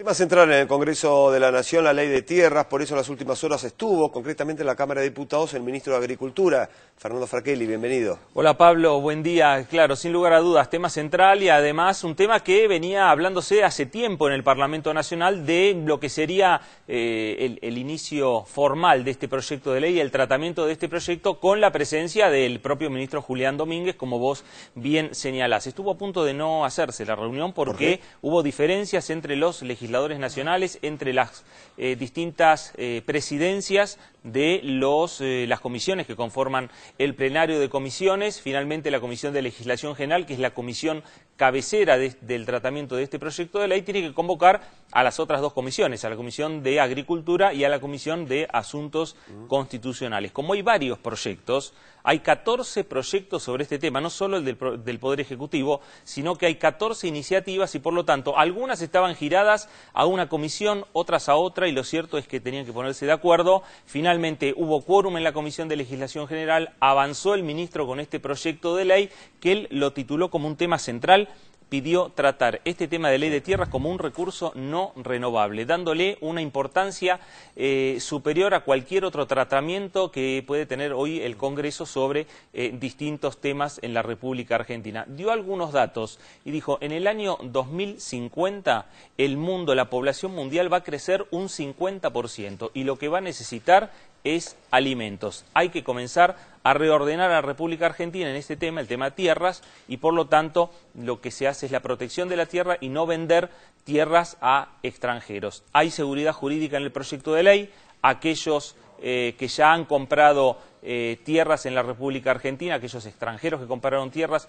Tema central en el Congreso de la Nación la ley de tierras, por eso en las últimas horas estuvo concretamente en la Cámara de Diputados el ministro de Agricultura, Fernando Fraquelli, bienvenido. Hola Pablo, buen día. Claro, sin lugar a dudas, tema central y además un tema que venía hablándose hace tiempo en el Parlamento Nacional de lo que sería eh, el, inicio formal de este proyecto de ley, y el tratamiento de este proyecto con la presencia del propio ministro Julián Domínguez, como vos bien señalás. Estuvo a punto de no hacerse la reunión porque hubo diferencias entre los legisladores legisladores nacionales, entre las eh, distintas eh, presidencias de los, eh, las comisiones que conforman el plenario de comisiones, finalmente la Comisión de Legislación General, que es la comisión cabecera del tratamiento de este proyecto de ley, tiene que convocar a las otras dos comisiones, a la Comisión de Agricultura y a la Comisión de Asuntos mm. Constitucionales. Como hay varios proyectos, hay 14 proyectos sobre este tema, no solo el del, Poder Ejecutivo, sino que hay 14 iniciativas y, por lo tanto, algunas estaban giradas a una comisión, otras a otra, y lo cierto es que tenían que ponerse de acuerdo. Finalmente hubo quórum en la Comisión de Legislación General, avanzó el ministro con este proyecto de ley que él lo tituló como un tema central pidió tratar este tema de ley de tierras como un recurso no renovable, dándole una importancia eh, superior a cualquier otro tratamiento que puede tener hoy el Congreso sobre eh, distintos temas en la República Argentina. Dio algunos datos y dijo, en el año 2050 el mundo, la población mundial va a crecer un 50% y lo que va a necesitar es alimentos. Hay que comenzar a reordenar a la República Argentina en este tema, el tema tierras, y por lo tanto lo que se hace es la protección de la tierra y no vender tierras a extranjeros. Hay seguridad jurídica en el proyecto de ley, aquellos eh, que ya han comprado eh, tierras en la República Argentina, aquellos extranjeros que compraron tierras,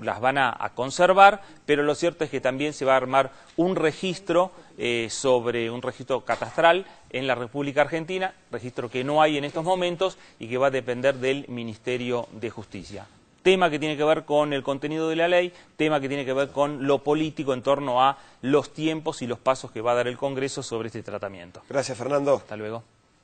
las van a, conservar, pero lo cierto es que también se va a armar un registro eh, sobre un registro catastral en la República Argentina, registro que no hay en estos momentos y que va a depender del Ministerio de Justicia. Tema que tiene que ver con el contenido de la ley, tema que tiene que ver con lo político en torno a los tiempos y los pasos que va a dar el Congreso sobre este tratamiento. Gracias, Fernando. Hasta luego.